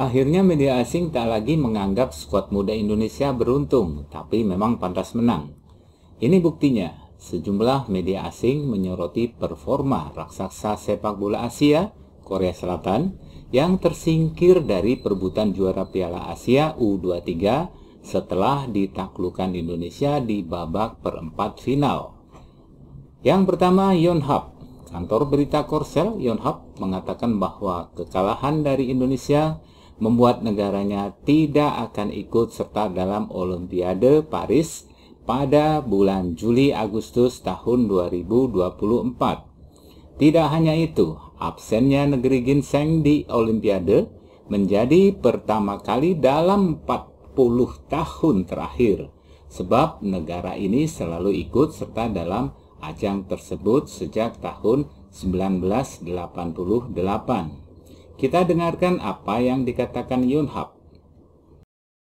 Akhirnya media asing tak lagi menganggap skuad muda Indonesia beruntung, tapi memang pantas menang. Ini buktinya, sejumlah media asing menyoroti performa raksasa sepak bola Asia, Korea Selatan, yang tersingkir dari perbutan juara Piala Asia U23 setelah ditaklukkan Indonesia di babak perempat final. Yang pertama, Yonhap. Kantor berita Korsel, Yonhap mengatakan bahwa kekalahan dari Indonesia membuat negaranya tidak akan ikut serta dalam Olimpiade Paris pada bulan Juli Agustus tahun 2024. Tidak hanya itu, absennya negeri ginseng di Olimpiade menjadi pertama kali dalam 40 tahun terakhir sebab negara ini selalu ikut serta dalam ajang tersebut sejak tahun 1988. Kita dengarkan apa yang dikatakan Yonhap.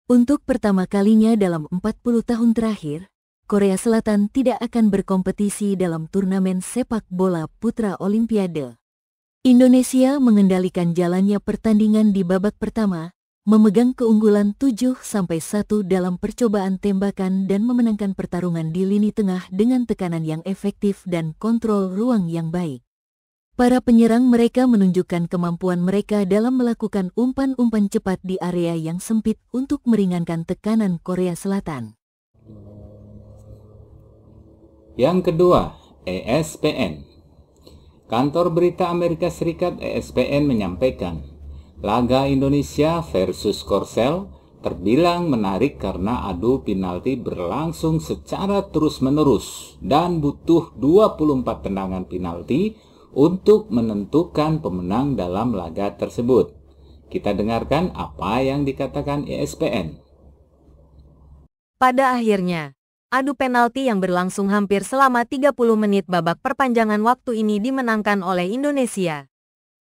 Untuk pertama kalinya dalam 40 tahun terakhir, Korea Selatan tidak akan berkompetisi dalam turnamen sepak bola putra Olimpiade. Indonesia mengendalikan jalannya pertandingan di babak pertama, memegang keunggulan 7-1 dalam percobaan tembakan dan memenangkan pertarungan di lini tengah dengan tekanan yang efektif dan kontrol ruang yang baik. Para penyerang mereka menunjukkan kemampuan mereka dalam melakukan umpan-umpan cepat di area yang sempit untuk meringankan tekanan Korea Selatan. Yang kedua, ESPN. Kantor Berita Amerika Serikat ESPN menyampaikan, laga Indonesia versus Korsel terbilang menarik karena adu penalti berlangsung secara terus-menerus dan butuh 24 tendangan penalti untuk menentukan pemenang dalam laga tersebut. Kita dengarkan apa yang dikatakan ESPN. Pada akhirnya, adu penalti yang berlangsung hampir selama 30 menit babak perpanjangan waktu ini dimenangkan oleh Indonesia.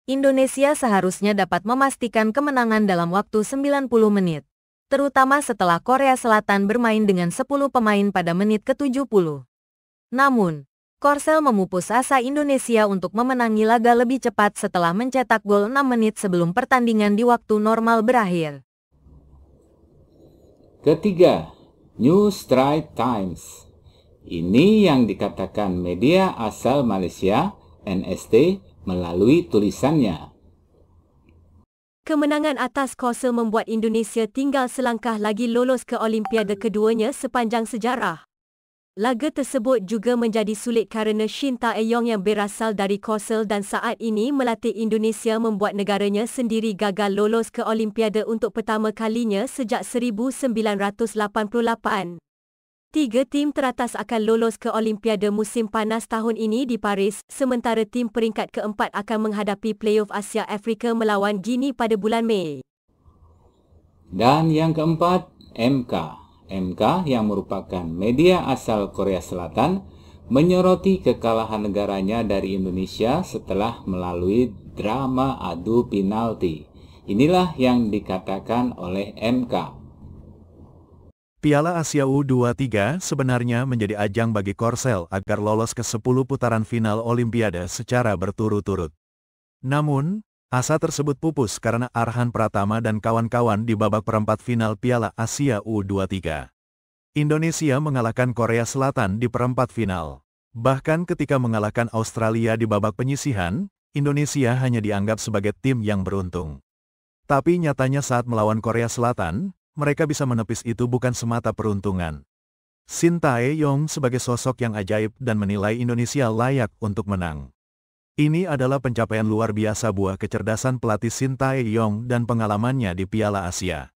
Indonesia seharusnya dapat memastikan kemenangan dalam waktu 90 menit, terutama setelah Korea Selatan bermain dengan 10 pemain pada menit ke-70. Namun, Korsel memupus asa Indonesia untuk memenangi laga lebih cepat setelah mencetak gol 6 menit sebelum pertandingan di waktu normal berakhir. Ketiga, New Strike Times. Ini yang dikatakan media asal Malaysia, NST, melalui tulisannya. Kemenangan atas Korsel membuat Indonesia tinggal selangkah lagi lolos ke Olimpiade keduanya sepanjang sejarah. Laga tersebut juga menjadi sulit kerana Shin Tae-yong yang berasal dari Korsel dan saat ini melatih Indonesia membuat negaranya sendiri gagal lolos ke Olimpiade untuk pertama kalinya sejak 1988. Tiga tim teratas akan lolos ke Olimpiade musim panas tahun ini di Paris, sementara tim peringkat keempat akan menghadapi playoff Asia Afrika melawan Guinea pada bulan Mei. Dan yang keempat, MK. MK yang merupakan media asal Korea Selatan menyoroti kekalahan negaranya dari Indonesia setelah melalui drama adu penalti. Inilah yang dikatakan oleh MK. Piala Asia U23 sebenarnya menjadi ajang bagi Korsel agar lolos ke 10 putaran final Olimpiade secara berturut-turut. Namun, Asa tersebut pupus karena Arhan Pratama dan kawan-kawan di babak perempat final Piala Asia U23. Indonesia mengalahkan Korea Selatan di perempat final. Bahkan ketika mengalahkan Australia di babak penyisihan, Indonesia hanya dianggap sebagai tim yang beruntung. Tapi nyatanya saat melawan Korea Selatan, mereka bisa menepis itu bukan semata peruntungan. Sintae yong sebagai sosok yang ajaib dan menilai Indonesia layak untuk menang. Ini adalah pencapaian luar biasa buah kecerdasan pelatih Yong dan pengalamannya di Piala Asia.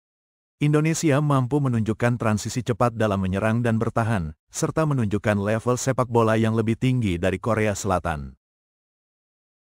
Indonesia mampu menunjukkan transisi cepat dalam menyerang dan bertahan, serta menunjukkan level sepak bola yang lebih tinggi dari Korea Selatan.